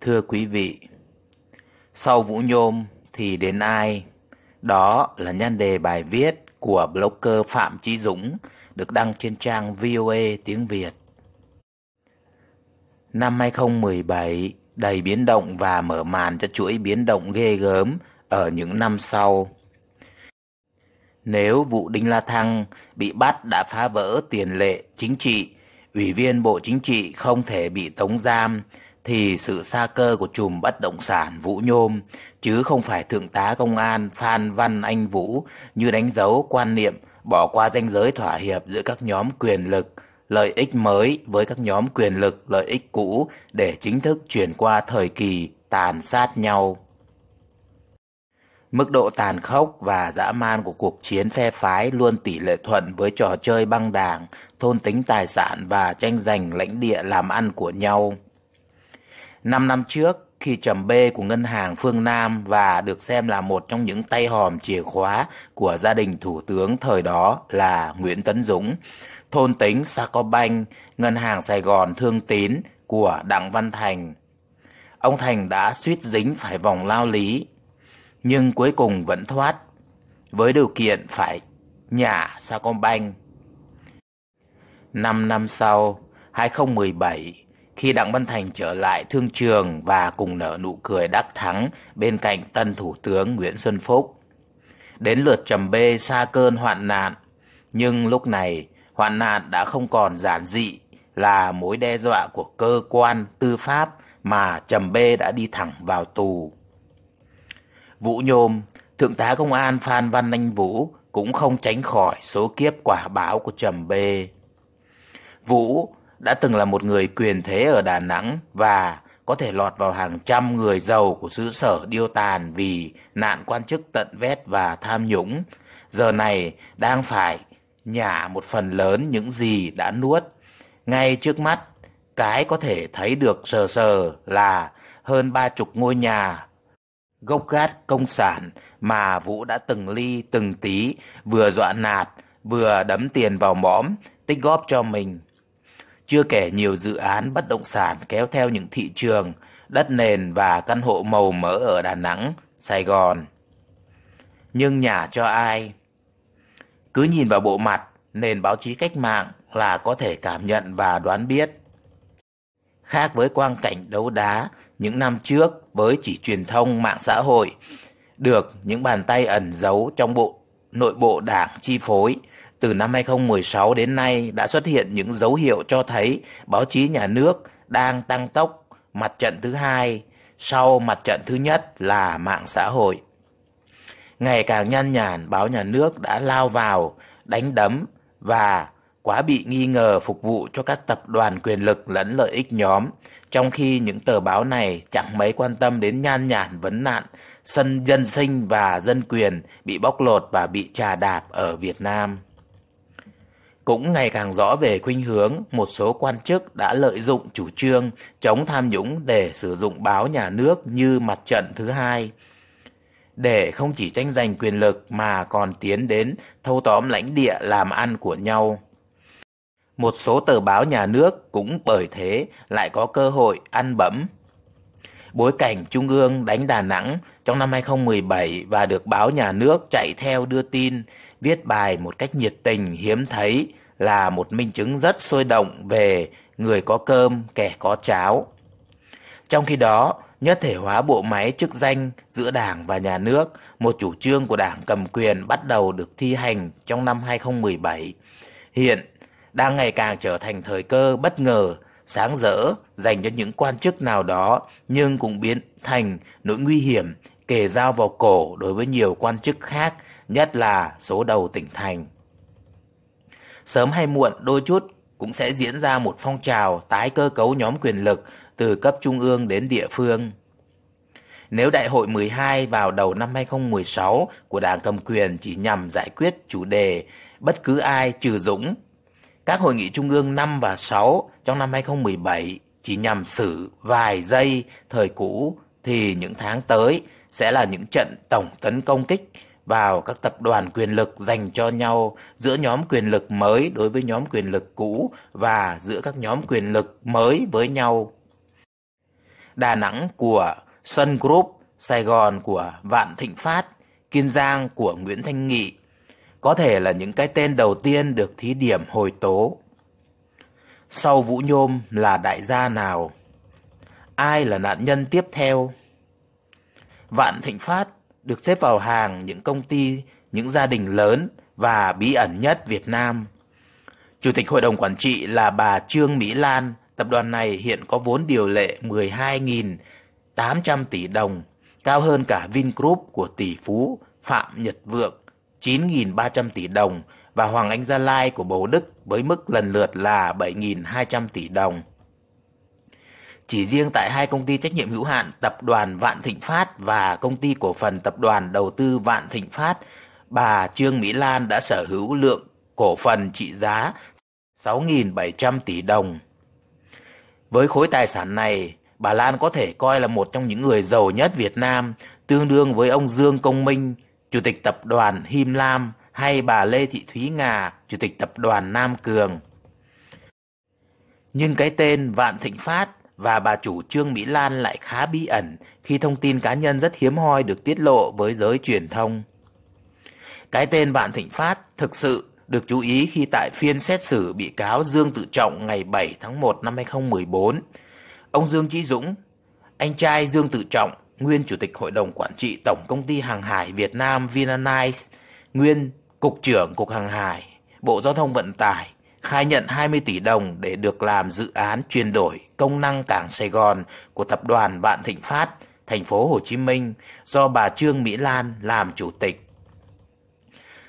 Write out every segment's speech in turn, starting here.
Thưa quý vị, sau Vũ Nhôm thì đến ai? Đó là nhan đề bài viết của blogger Phạm Chí Dũng được đăng trên trang VOA tiếng Việt. Năm 2017 đầy biến động và mở màn cho chuỗi biến động ghê gớm ở những năm sau. Nếu vụ Đinh La Thăng bị bắt đã phá vỡ tiền lệ chính trị, ủy viên Bộ Chính trị không thể bị tống giam thì sự xa cơ của chùm bất động sản Vũ Nhôm chứ không phải thượng tá công an Phan Văn Anh Vũ như đánh dấu quan niệm bỏ qua ranh giới thỏa hiệp giữa các nhóm quyền lực lợi ích mới với các nhóm quyền lực lợi ích cũ để chính thức chuyển qua thời kỳ tàn sát nhau. Mức độ tàn khốc và dã man của cuộc chiến phe phái luôn tỷ lệ thuận với trò chơi băng đảng, thôn tính tài sản và tranh giành lãnh địa làm ăn của nhau. 5 năm trước, khi trầm bê của ngân hàng Phương Nam và được xem là một trong những tay hòm chìa khóa của gia đình thủ tướng thời đó là Nguyễn Tấn Dũng. Thôn tính Sacombank, ngân hàng Sài Gòn Thương Tín của Đặng Văn Thành. Ông Thành đã suýt dính phải vòng lao lý, nhưng cuối cùng vẫn thoát, với điều kiện phải nhả Sacombank. 5 năm sau, 2017, khi Đặng Văn Thành trở lại thương trường và cùng nở nụ cười đắc thắng bên cạnh tân thủ tướng Nguyễn Xuân Phúc. Đến lượt trầm bê xa cơn hoạn nạn, nhưng lúc này hoạn nạn đã không còn giản dị là mối đe dọa của cơ quan tư pháp mà trầm bê đã đi thẳng vào tù. Vũ Nhôm, Thượng tá Công an Phan Văn Anh Vũ cũng không tránh khỏi số kiếp quả báo của trầm bê. Vũ đã từng là một người quyền thế ở Đà Nẵng và có thể lọt vào hàng trăm người giàu của xứ sở điêu tàn vì nạn quan chức tận vét và tham nhũng, giờ này đang phải nhả một phần lớn những gì đã nuốt. Ngay trước mắt, cái có thể thấy được sờ sờ là hơn ba chục ngôi nhà gốc gác công sản mà Vũ đã từng ly từng tí vừa dọa nạt vừa đấm tiền vào mõm tích góp cho mình chưa kể nhiều dự án bất động sản kéo theo những thị trường, đất nền và căn hộ màu mỡ ở Đà Nẵng, Sài Gòn. Nhưng nhà cho ai? Cứ nhìn vào bộ mặt, nền báo chí cách mạng là có thể cảm nhận và đoán biết. Khác với quang cảnh đấu đá những năm trước với chỉ truyền thông mạng xã hội, được những bàn tay ẩn giấu trong bộ nội bộ đảng chi phối, từ năm 2016 đến nay đã xuất hiện những dấu hiệu cho thấy báo chí nhà nước đang tăng tốc mặt trận thứ hai, sau mặt trận thứ nhất là mạng xã hội. Ngày càng nhan nhản, báo nhà nước đã lao vào, đánh đấm và quá bị nghi ngờ phục vụ cho các tập đoàn quyền lực lẫn lợi ích nhóm, trong khi những tờ báo này chẳng mấy quan tâm đến nhan nhản vấn nạn sân dân sinh và dân quyền bị bóc lột và bị trà đạp ở Việt Nam cũng ngày càng rõ về khuynh hướng một số quan chức đã lợi dụng chủ trương chống tham nhũng để sử dụng báo nhà nước như mặt trận thứ hai. Để không chỉ tranh giành quyền lực mà còn tiến đến thâu tóm lãnh địa làm ăn của nhau. Một số tờ báo nhà nước cũng bởi thế lại có cơ hội ăn bẫm. Bối cảnh Trung ương đánh Đà Nẵng trong năm 2017 và được báo nhà nước chạy theo đưa tin – viết bài một cách nhiệt tình hiếm thấy là một minh chứng rất sôi động về người có cơm, kẻ có cháo. Trong khi đó, nhất thể hóa bộ máy chức danh giữa Đảng và nhà nước, một chủ trương của Đảng cầm quyền bắt đầu được thi hành trong năm 2017. Hiện đang ngày càng trở thành thời cơ bất ngờ, sáng rỡ dành cho những quan chức nào đó, nhưng cũng biến thành nỗi nguy hiểm kề dao vào cổ đối với nhiều quan chức khác nhất là số đầu tỉnh thành. Sớm hay muộn đôi chút cũng sẽ diễn ra một phong trào tái cơ cấu nhóm quyền lực từ cấp trung ương đến địa phương. Nếu đại hội 12 vào đầu năm 2016 của Đảng cầm quyền chỉ nhằm giải quyết chủ đề bất cứ ai trừ Dũng, các hội nghị trung ương 5 và 6 trong năm 2017 chỉ nhằm xử vài giây thời cũ thì những tháng tới sẽ là những trận tổng tấn công kích vào các tập đoàn quyền lực dành cho nhau giữa nhóm quyền lực mới đối với nhóm quyền lực cũ và giữa các nhóm quyền lực mới với nhau. Đà Nẵng của Sun Group, Sài Gòn của Vạn Thịnh Phát, Kiên Giang của Nguyễn Thanh Nghị có thể là những cái tên đầu tiên được thí điểm hồi tố. Sau Vũ Nhôm là đại gia nào? Ai là nạn nhân tiếp theo? Vạn Thịnh Phát được xếp vào hàng những công ty, những gia đình lớn và bí ẩn nhất Việt Nam. Chủ tịch hội đồng quản trị là bà Trương Mỹ Lan, tập đoàn này hiện có vốn điều lệ 12.800 tỷ đồng, cao hơn cả Vingroup của tỷ phú Phạm Nhật Vượng 9.300 tỷ đồng và Hoàng Anh Gia Lai của Bầu Đức với mức lần lượt là 7.200 tỷ đồng. Chỉ riêng tại hai công ty trách nhiệm hữu hạn Tập đoàn Vạn Thịnh Phát và Công ty Cổ phần Tập đoàn Đầu tư Vạn Thịnh Phát, bà Trương Mỹ Lan đã sở hữu lượng cổ phần trị giá 6.700 tỷ đồng. Với khối tài sản này, bà Lan có thể coi là một trong những người giàu nhất Việt Nam, tương đương với ông Dương Công Minh, Chủ tịch Tập đoàn Him Lam hay bà Lê Thị Thúy Ngà, Chủ tịch Tập đoàn Nam Cường. Nhưng cái tên Vạn Thịnh Phát và bà chủ Trương Mỹ Lan lại khá bí ẩn khi thông tin cá nhân rất hiếm hoi được tiết lộ với giới truyền thông. Cái tên Vạn Thịnh Phát thực sự được chú ý khi tại phiên xét xử bị cáo Dương Tự Trọng ngày 7 tháng 1 năm 2014. Ông Dương Chí Dũng, anh trai Dương Tự Trọng, nguyên Chủ tịch Hội đồng Quản trị Tổng Công ty Hàng hải Việt Nam Vinanice, nguyên Cục trưởng Cục Hàng hải, Bộ Giao thông Vận tải, khai nhận 20 tỷ đồng để được làm dự án chuyển đổi công năng cảng Sài Gòn của tập đoàn Vạn Thịnh Phát, thành phố Hồ Chí Minh do bà Trương Mỹ Lan làm chủ tịch.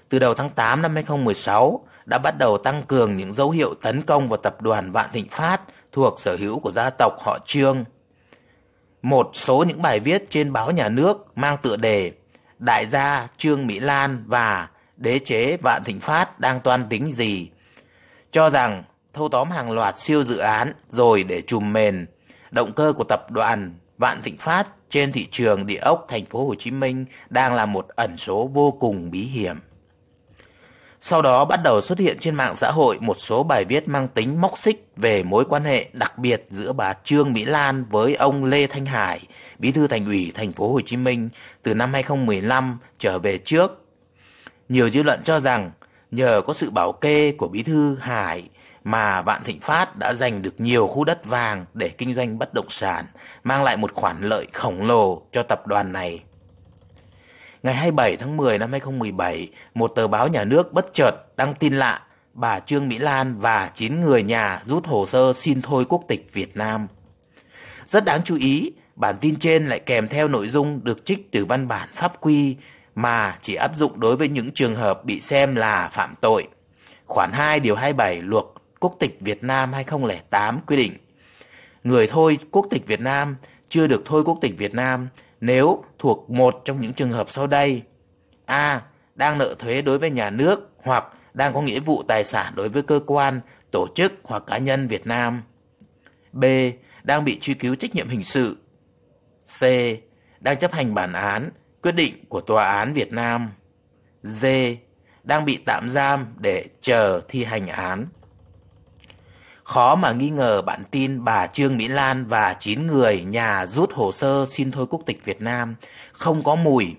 Từ đầu tháng 8 năm 2016 đã bắt đầu tăng cường những dấu hiệu tấn công vào tập đoàn Vạn Thịnh Phát thuộc sở hữu của gia tộc họ Trương. Một số những bài viết trên báo nhà nước mang tựa đề Đại gia Trương Mỹ Lan và Đế chế Vạn Thịnh Phát đang toan tính gì cho rằng thâu tóm hàng loạt siêu dự án rồi để trùm mền động cơ của tập đoàn Vạn Thịnh Phát trên thị trường địa ốc thành phố Hồ Chí Minh đang là một ẩn số vô cùng bí hiểm. Sau đó bắt đầu xuất hiện trên mạng xã hội một số bài viết mang tính móc xích về mối quan hệ đặc biệt giữa bà Trương Mỹ Lan với ông Lê Thanh Hải, Bí thư Thành ủy thành phố Hồ Chí Minh từ năm 2015 trở về trước. Nhiều dư luận cho rằng nhờ có sự bảo kê của bí thư Hải mà bạn Thịnh Phát đã giành được nhiều khu đất vàng để kinh doanh bất động sản, mang lại một khoản lợi khổng lồ cho tập đoàn này. Ngày 27 tháng 10 năm 2017, một tờ báo nhà nước bất chợt đăng tin lạ bà Trương Mỹ Lan và 9 người nhà rút hồ sơ xin thôi quốc tịch Việt Nam. Rất đáng chú ý, bản tin trên lại kèm theo nội dung được trích từ văn bản pháp quy mà chỉ áp dụng đối với những trường hợp bị xem là phạm tội. Khoản 2 điều 27 luật Quốc tịch Việt Nam 2008 quy định Người thôi quốc tịch Việt Nam chưa được thôi quốc tịch Việt Nam nếu thuộc một trong những trường hợp sau đây. A. Đang nợ thuế đối với nhà nước hoặc đang có nghĩa vụ tài sản đối với cơ quan, tổ chức hoặc cá nhân Việt Nam. B. Đang bị truy cứu trách nhiệm hình sự. C. Đang chấp hành bản án quyết định của Tòa án Việt Nam. D. Đang bị tạm giam để chờ thi hành án. Khó mà nghi ngờ bản tin bà Trương Mỹ Lan và 9 người nhà rút hồ sơ xin thôi quốc tịch Việt Nam không có mùi.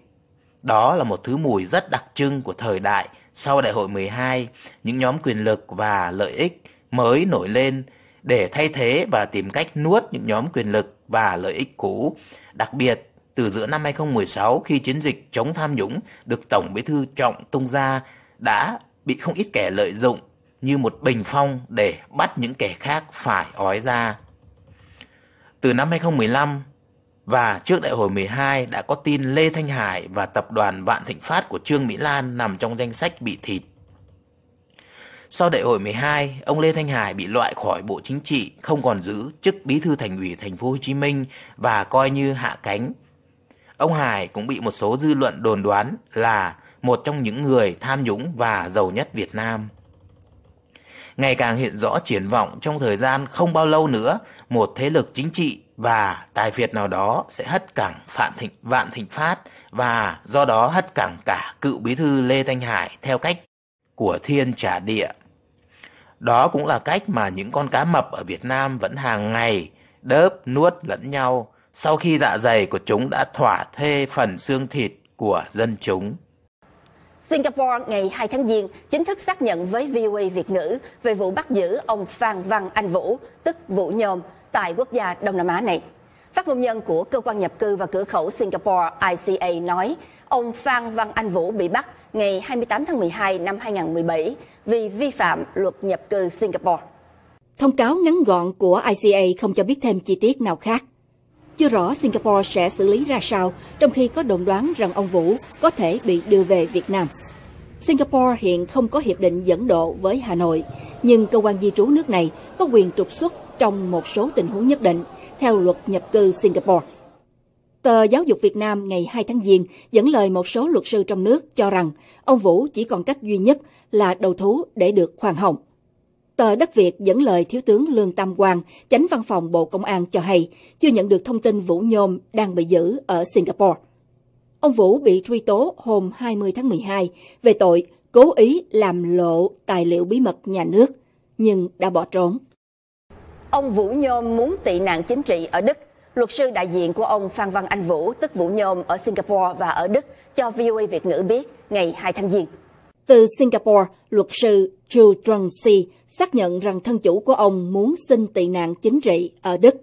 Đó là một thứ mùi rất đặc trưng của thời đại sau Đại hội 12, những nhóm quyền lực và lợi ích mới nổi lên để thay thế và tìm cách nuốt những nhóm quyền lực và lợi ích cũ, đặc biệt từ giữa năm 2016 khi chiến dịch chống tham nhũng được Tổng Bí thư Trọng tung ra đã bị không ít kẻ lợi dụng như một bình phong để bắt những kẻ khác phải ói ra. Từ năm 2015 và trước đại hội 12 đã có tin Lê Thanh Hải và tập đoàn Vạn Thịnh Phát của Trương Mỹ Lan nằm trong danh sách bị thịt. Sau đại hội 12, ông Lê Thanh Hải bị loại khỏi Bộ Chính trị, không còn giữ chức Bí thư Thành ủy Thành phố Hồ Chí Minh và coi như hạ cánh Ông Hải cũng bị một số dư luận đồn đoán là một trong những người tham nhũng và giàu nhất Việt Nam. Ngày càng hiện rõ triển vọng trong thời gian không bao lâu nữa, một thế lực chính trị và tài phiệt nào đó sẽ hất cẳng Phạn Thịnh Vạn Thịnh Phát và do đó hất cẳng cả cựu bí thư Lê Thanh Hải theo cách của thiên trả địa. Đó cũng là cách mà những con cá mập ở Việt Nam vẫn hàng ngày đớp nuốt lẫn nhau sau khi dạ dày của chúng đã thỏa thê phần xương thịt của dân chúng. Singapore ngày 2 tháng Giêng chính thức xác nhận với VOA Việt ngữ về vụ bắt giữ ông Phan Văn Anh Vũ, tức Vũ Nhôm, tại quốc gia Đông Nam Á này. Phát ngôn nhân của Cơ quan Nhập cư và Cửa khẩu Singapore ICA nói ông Phan Văn Anh Vũ bị bắt ngày 28 tháng 12 năm 2017 vì vi phạm luật nhập cư Singapore. Thông cáo ngắn gọn của ICA không cho biết thêm chi tiết nào khác. Chưa rõ Singapore sẽ xử lý ra sao, trong khi có đồn đoán rằng ông Vũ có thể bị đưa về Việt Nam. Singapore hiện không có hiệp định dẫn độ với Hà Nội, nhưng cơ quan di trú nước này có quyền trục xuất trong một số tình huống nhất định, theo luật nhập cư Singapore. Tờ Giáo dục Việt Nam ngày 2 tháng Giêng dẫn lời một số luật sư trong nước cho rằng ông Vũ chỉ còn cách duy nhất là đầu thú để được khoan hồng. Tờ Đất Việt dẫn lời Thiếu tướng Lương Tam Quang, chánh văn phòng Bộ Công an cho hay chưa nhận được thông tin Vũ Nhôm đang bị giữ ở Singapore. Ông Vũ bị truy tố hôm 20 tháng 12 về tội cố ý làm lộ tài liệu bí mật nhà nước, nhưng đã bỏ trốn. Ông Vũ Nhôm muốn tị nạn chính trị ở Đức. Luật sư đại diện của ông Phan Văn Anh Vũ, tức Vũ Nhôm ở Singapore và ở Đức, cho VOA Việt ngữ biết ngày 2 tháng Giêng. Từ Singapore, luật sư Chu Trung Si xác nhận rằng thân chủ của ông muốn xin tị nạn chính trị ở Đức.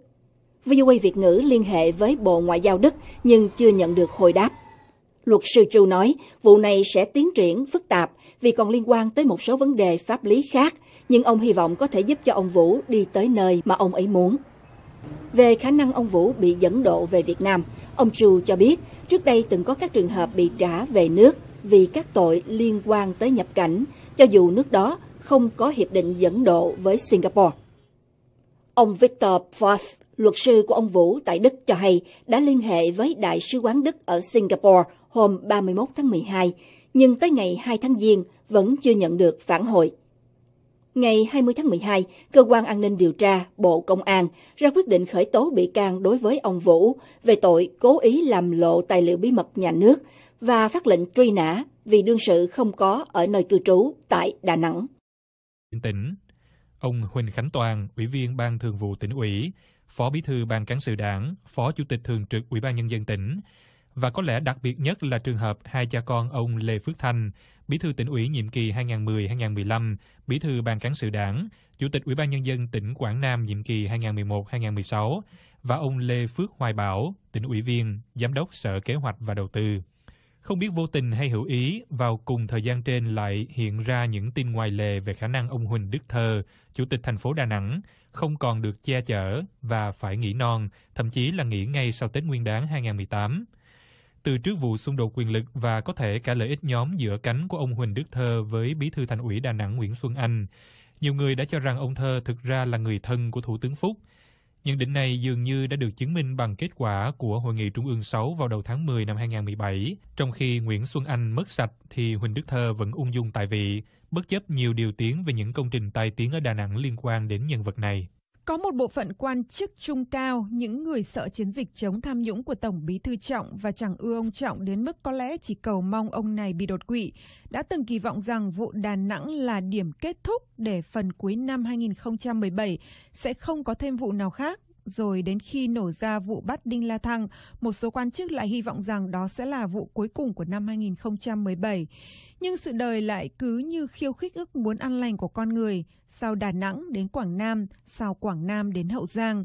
VOA Việt ngữ liên hệ với Bộ Ngoại giao Đức nhưng chưa nhận được hồi đáp. Luật sư Chu nói vụ này sẽ tiến triển phức tạp vì còn liên quan tới một số vấn đề pháp lý khác, nhưng ông hy vọng có thể giúp cho ông Vũ đi tới nơi mà ông ấy muốn. Về khả năng ông Vũ bị dẫn độ về Việt Nam, ông Chu cho biết trước đây từng có các trường hợp bị trả về nước vì các tội liên quan tới nhập cảnh, cho dù nước đó không có hiệp định dẫn độ với Singapore. Ông Victor Pfaff, luật sư của ông Vũ tại Đức cho hay đã liên hệ với Đại sứ quán Đức ở Singapore hôm 31 tháng 12, nhưng tới ngày 2 tháng Giêng vẫn chưa nhận được phản hồi. Ngày 20 tháng 12, Cơ quan An ninh Điều tra Bộ Công an ra quyết định khởi tố bị can đối với ông Vũ về tội cố ý làm lộ tài liệu bí mật nhà nước và phát lệnh truy nã vì đương sự không có ở nơi cư trú tại Đà Nẵng. Tỉnh, ông Huỳnh Khánh Toàn, Ủy viên Ban Thường vụ tỉnh ủy, Phó Bí thư Ban Cán sự Đảng, Phó Chủ tịch Thường trực Ủy ban Nhân dân tỉnh, và có lẽ đặc biệt nhất là trường hợp hai cha con ông Lê Phước Thanh, Bí thư tỉnh ủy nhiệm kỳ 2010-2015, Bí thư Ban Cán sự Đảng, Chủ tịch Ủy ban Nhân dân tỉnh Quảng Nam nhiệm kỳ 2011-2016 và ông Lê Phước Hoài Bảo, tỉnh ủy viên, Giám đốc Sở Kế hoạch và Đầu tư. Không biết vô tình hay hữu ý, vào cùng thời gian trên lại hiện ra những tin ngoài lề về khả năng ông Huỳnh Đức Thơ, Chủ tịch thành phố Đà Nẵng, không còn được che chở và phải nghỉ non, thậm chí là nghỉ ngay sau Tết Nguyên đán 2018. Từ trước vụ xung đột quyền lực và có thể cả lợi ích nhóm giữa cánh của ông Huỳnh Đức Thơ với Bí thư Thành ủy Đà Nẵng Nguyễn Xuân Anh, nhiều người đã cho rằng ông Thơ thực ra là người thân của Thủ tướng Phúc – Nhận định này dường như đã được chứng minh bằng kết quả của Hội nghị Trung ương 6 vào đầu tháng 10 năm 2017, trong khi Nguyễn Xuân Anh mất sạch thì Huỳnh Đức Thơ vẫn ung dung tại vị, bất chấp nhiều điều tiếng về những công trình tai tiếng ở Đà Nẵng liên quan đến nhân vật này. Có một bộ phận quan chức trung cao, những người sợ chiến dịch chống tham nhũng của Tổng Bí Thư Trọng và chẳng ưa ông Trọng đến mức có lẽ chỉ cầu mong ông này bị đột quỵ, đã từng kỳ vọng rằng vụ Đà Nẵng là điểm kết thúc để phần cuối năm 2017 sẽ không có thêm vụ nào khác rồi đến khi nổ ra vụ bắt Đinh La Thăng, một số quan chức lại hy vọng rằng đó sẽ là vụ cuối cùng của năm 2017. Nhưng sự đời lại cứ như khiêu khích ước muốn ăn lành của con người, sau Đà Nẵng đến Quảng Nam, sau Quảng Nam đến Hậu Giang.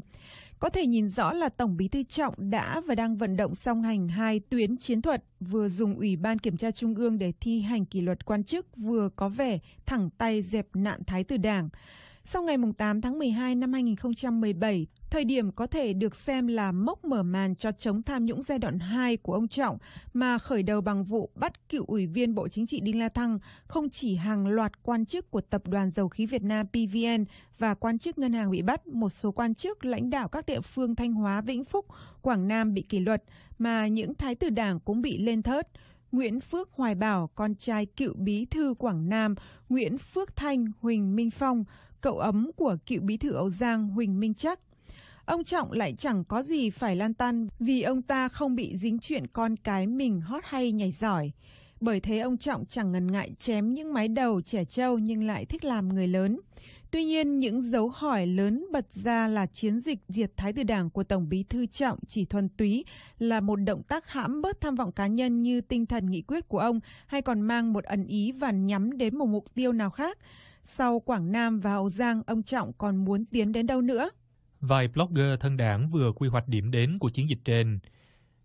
Có thể nhìn rõ là Tổng bí thư Trọng đã và đang vận động song hành hai tuyến chiến thuật, vừa dùng Ủy ban Kiểm tra Trung ương để thi hành kỷ luật quan chức, vừa có vẻ thẳng tay dẹp nạn thái tử đảng. Sau ngày 8 tháng 12 năm 2017, thời điểm có thể được xem là mốc mở màn cho chống tham nhũng giai đoạn 2 của ông Trọng mà khởi đầu bằng vụ bắt cựu ủy viên Bộ Chính trị Đinh La Thăng, không chỉ hàng loạt quan chức của Tập đoàn Dầu khí Việt Nam PVN và quan chức ngân hàng bị bắt, một số quan chức lãnh đạo các địa phương Thanh Hóa, Vĩnh Phúc, Quảng Nam bị kỷ luật, mà những thái tử đảng cũng bị lên thớt. Nguyễn Phước Hoài Bảo, con trai cựu bí thư Quảng Nam, Nguyễn Phước Thanh, Huỳnh Minh Phong, cậu ấm của cựu bí thư Âu Giang Huỳnh Minh Chắc. Ông Trọng lại chẳng có gì phải lan tan vì ông ta không bị dính chuyện con cái mình hót hay nhảy giỏi. Bởi thế ông Trọng chẳng ngần ngại chém những mái đầu trẻ trâu nhưng lại thích làm người lớn. Tuy nhiên, những dấu hỏi lớn bật ra là chiến dịch diệt Thái tử Đảng của Tổng bí thư Trọng chỉ thuần túy là một động tác hãm bớt tham vọng cá nhân như tinh thần nghị quyết của ông hay còn mang một ẩn ý và nhắm đến một mục tiêu nào khác. Sau Quảng Nam và Hậu Giang, ông Trọng còn muốn tiến đến đâu nữa? Vài blogger thân đảng vừa quy hoạch điểm đến của chiến dịch trên.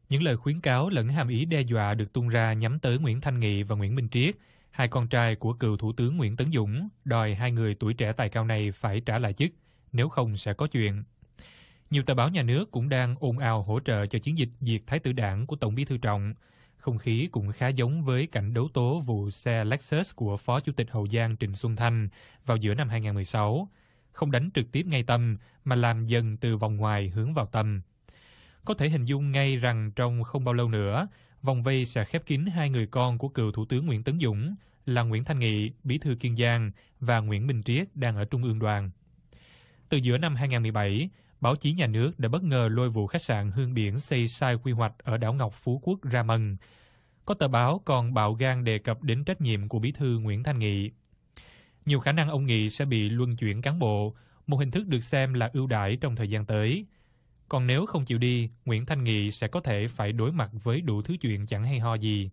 Những lời khuyến cáo lẫn hàm ý đe dọa được tung ra nhắm tới Nguyễn Thanh Nghị và Nguyễn Minh Triết, hai con trai của cựu Thủ tướng Nguyễn Tấn Dũng, đòi hai người tuổi trẻ tài cao này phải trả lại chức, nếu không sẽ có chuyện. Nhiều tờ báo nhà nước cũng đang ồn ào hỗ trợ cho chiến dịch diệt Thái tử đảng của Tổng bí thư Trọng, không khí cũng khá giống với cảnh đấu tố vụ xe Lexus của Phó Chủ tịch Hậu Giang Trịnh Xuân Thanh vào giữa năm 2016, không đánh trực tiếp ngay tâm mà làm dần từ vòng ngoài hướng vào tâm. Có thể hình dung ngay rằng trong không bao lâu nữa, vòng vây sẽ khép kín hai người con của cựu Thủ tướng Nguyễn Tấn Dũng là Nguyễn Thanh Nghị, Bí thư Kiên Giang và Nguyễn Minh Triết đang ở Trung ương đoàn. Từ giữa năm 2017, báo chí nhà nước đã bất ngờ lôi vụ khách sạn Hương Biển xây sai quy hoạch ở đảo Ngọc Phú Quốc ra mần. Có tờ báo còn bạo gan đề cập đến trách nhiệm của bí thư Nguyễn Thanh Nghị. Nhiều khả năng ông Nghị sẽ bị luân chuyển cán bộ, một hình thức được xem là ưu đãi trong thời gian tới. Còn nếu không chịu đi, Nguyễn Thanh Nghị sẽ có thể phải đối mặt với đủ thứ chuyện chẳng hay ho gì.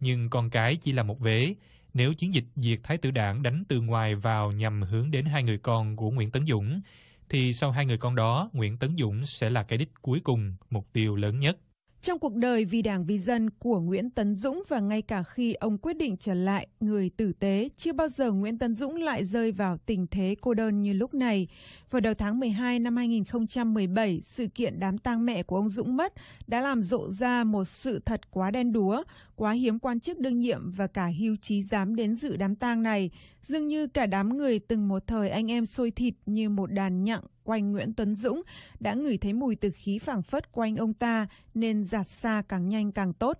Nhưng con cái chỉ là một vế, nếu chiến dịch diệt Thái tử Đảng đánh từ ngoài vào nhằm hướng đến hai người con của Nguyễn Tấn Dũng, thì sau hai người con đó, Nguyễn Tấn Dũng sẽ là cái đích cuối cùng, mục tiêu lớn nhất. Trong cuộc đời vì đảng vì dân của Nguyễn Tấn Dũng và ngay cả khi ông quyết định trở lại người tử tế, chưa bao giờ Nguyễn Tấn Dũng lại rơi vào tình thế cô đơn như lúc này. Vào đầu tháng 12 năm 2017, sự kiện đám tang mẹ của ông Dũng mất đã làm rộ ra một sự thật quá đen đúa, quá hiếm quan chức đương nhiệm và cả hưu trí dám đến dự đám tang này. Dường như cả đám người từng một thời anh em sôi thịt như một đàn nhặng quanh Nguyễn Tuấn Dũng đã ngửi thấy mùi từ khí phảng phất quanh ông ta nên giạt xa càng nhanh càng tốt.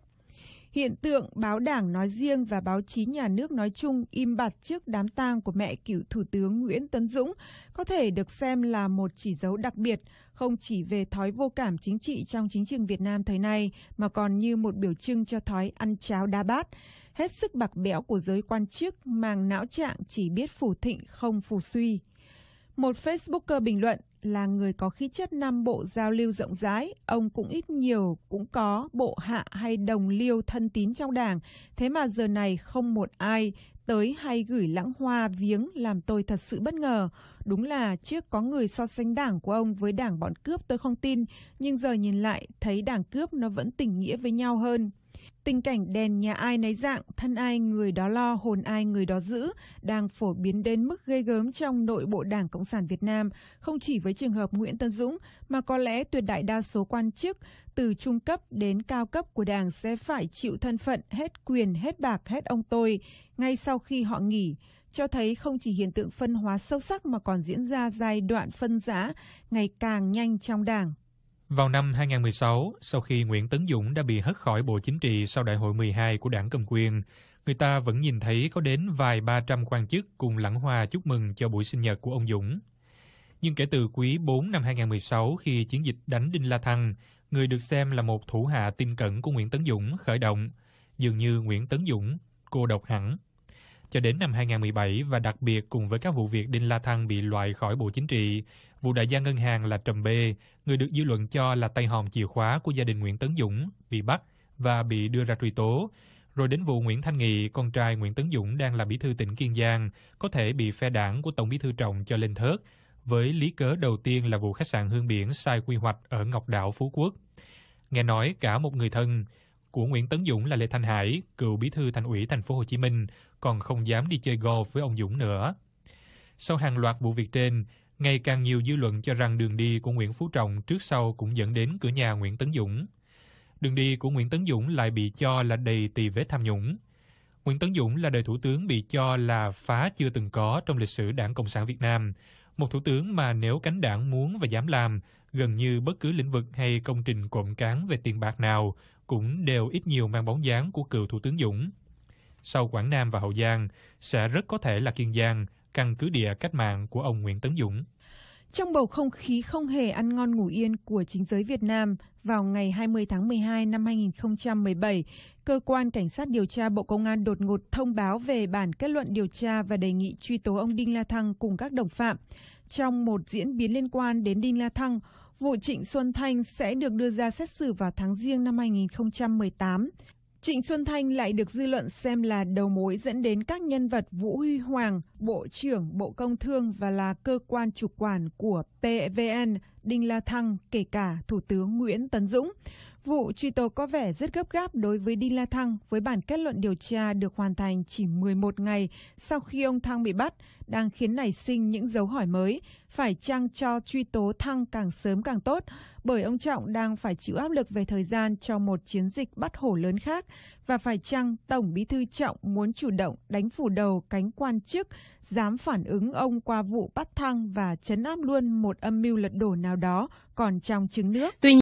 Hiện tượng báo đảng nói riêng và báo chí nhà nước nói chung im bặt trước đám tang của mẹ cựu Thủ tướng Nguyễn Tuấn Dũng có thể được xem là một chỉ dấu đặc biệt, không chỉ về thói vô cảm chính trị trong chính trường Việt Nam thời nay, mà còn như một biểu trưng cho thói ăn cháo đa bát. Hết sức bạc bẽo của giới quan chức, màng não trạng chỉ biết phủ thịnh không phủ suy. Một Facebooker bình luận là người có khí chất Nam Bộ giao lưu rộng rãi, ông cũng ít nhiều cũng có bộ hạ hay đồng liêu thân tín trong đảng, thế mà giờ này không một ai tới hay gửi lãng hoa viếng làm tôi thật sự bất ngờ. Đúng là trước có người so sánh đảng của ông với đảng bọn cướp tôi không tin, nhưng giờ nhìn lại thấy đảng cướp nó vẫn tình nghĩa với nhau hơn. Tình cảnh đèn nhà ai nấy dạng, thân ai người đó lo, hồn ai người đó giữ đang phổ biến đến mức gây gớm trong nội bộ Đảng Cộng sản Việt Nam, không chỉ với trường hợp Nguyễn Tân Dũng mà có lẽ tuyệt đại đa số quan chức từ trung cấp đến cao cấp của Đảng sẽ phải chịu thân phận hết quyền, hết bạc, hết ông tôi ngay sau khi họ nghỉ cho thấy không chỉ hiện tượng phân hóa sâu sắc mà còn diễn ra giai đoạn phân rã ngày càng nhanh trong đảng. Vào năm 2016, sau khi Nguyễn Tấn Dũng đã bị hất khỏi Bộ Chính trị sau đại hội 12 của đảng cầm quyền, người ta vẫn nhìn thấy có đến vài ba trăm quan chức cùng lãng hoa chúc mừng cho buổi sinh nhật của ông Dũng. Nhưng kể từ quý 4 năm 2016 khi chiến dịch đánh Đinh La Thăng, người được xem là một thủ hạ tin cẩn của Nguyễn Tấn Dũng khởi động, dường như Nguyễn Tấn Dũng cô độc hẳn. Cho đến năm 2017 và đặc biệt cùng với các vụ việc Đinh La Thăng bị loại khỏi Bộ Chính trị, Vụ đại gia ngân hàng là Trầm Bê, người được dư luận cho là tay hòm chìa khóa của gia đình Nguyễn Tấn Dũng, bị bắt và bị đưa ra truy tố. Rồi đến vụ Nguyễn Thanh Nghị, con trai Nguyễn Tấn Dũng đang là bí thư tỉnh Kiên Giang, có thể bị phe đảng của Tổng bí thư Trọng cho lên thớt, với lý cớ đầu tiên là vụ khách sạn Hương Biển sai quy hoạch ở Ngọc Đảo, Phú Quốc. Nghe nói cả một người thân của Nguyễn Tấn Dũng là Lê Thanh Hải, cựu bí thư thành ủy thành phố Hồ Chí Minh, còn không dám đi chơi golf với ông Dũng nữa. Sau hàng loạt vụ việc trên, ngày càng nhiều dư luận cho rằng đường đi của Nguyễn Phú Trọng trước sau cũng dẫn đến cửa nhà Nguyễn Tấn Dũng. Đường đi của Nguyễn Tấn Dũng lại bị cho là đầy tỳ vết tham nhũng. Nguyễn Tấn Dũng là đời thủ tướng bị cho là phá chưa từng có trong lịch sử Đảng Cộng sản Việt Nam, một thủ tướng mà nếu cánh đảng muốn và dám làm, gần như bất cứ lĩnh vực hay công trình cộm cán về tiền bạc nào cũng đều ít nhiều mang bóng dáng của cựu thủ tướng Dũng. Sau Quảng Nam và Hậu Giang, sẽ rất có thể là Kiên Giang, căn cứ địa cách mạng của ông Nguyễn Tấn Dũng. Trong bầu không khí không hề ăn ngon ngủ yên của chính giới Việt Nam, vào ngày 20 tháng 12 năm 2017, Cơ quan Cảnh sát điều tra Bộ Công an đột ngột thông báo về bản kết luận điều tra và đề nghị truy tố ông Đinh La Thăng cùng các đồng phạm. Trong một diễn biến liên quan đến Đinh La Thăng, vụ Trịnh Xuân Thanh sẽ được đưa ra xét xử vào tháng riêng năm 2018. Trịnh Xuân Thanh lại được dư luận xem là đầu mối dẫn đến các nhân vật Vũ Huy Hoàng, Bộ trưởng Bộ Công Thương và là cơ quan chủ quản của PVN Đinh La Thăng, kể cả Thủ tướng Nguyễn Tấn Dũng. Vụ truy tố có vẻ rất gấp gáp đối với Đinh La Thăng với bản kết luận điều tra được hoàn thành chỉ 11 ngày sau khi ông Thăng bị bắt, đang khiến nảy sinh những dấu hỏi mới. Phải chăng cho truy tố Thăng càng sớm càng tốt, bởi ông Trọng đang phải chịu áp lực về thời gian cho một chiến dịch bắt hổ lớn khác, và phải chăng Tổng Bí Thư Trọng muốn chủ động đánh phủ đầu cánh quan chức, dám phản ứng ông qua vụ bắt Thăng và chấn áp luôn một âm mưu lật đổ nào đó còn trong trứng nước. Tuy nhiên...